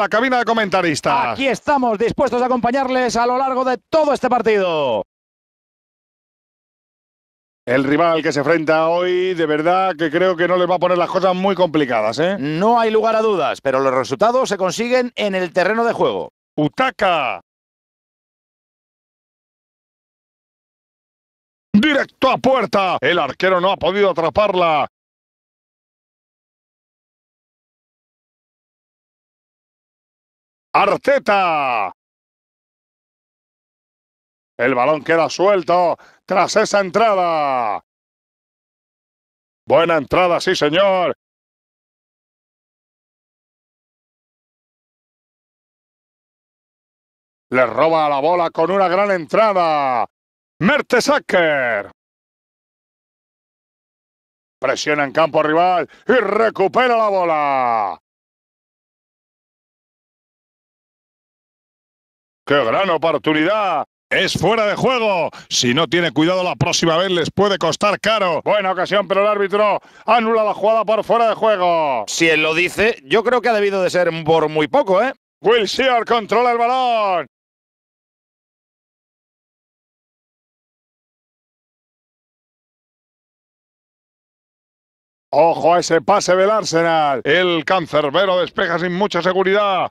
la cabina de comentaristas. Aquí estamos dispuestos a acompañarles a lo largo de todo este partido. El rival que se enfrenta hoy, de verdad que creo que no les va a poner las cosas muy complicadas, ¿eh? No hay lugar a dudas, pero los resultados se consiguen en el terreno de juego. ¡Utaca! Directo a puerta. El arquero no ha podido atraparla. Arteta. El balón queda suelto tras esa entrada. Buena entrada, sí señor. Le roba la bola con una gran entrada. Mertesacker. Presiona en campo rival y recupera la bola. ¡Qué gran oportunidad! Es fuera de juego. Si no tiene cuidado la próxima vez les puede costar caro. Buena ocasión, pero el árbitro anula la jugada por fuera de juego. Si él lo dice, yo creo que ha debido de ser por muy poco, ¿eh? Will Sear controla el balón. Ojo a ese pase del Arsenal. El cancerbero despeja sin mucha seguridad.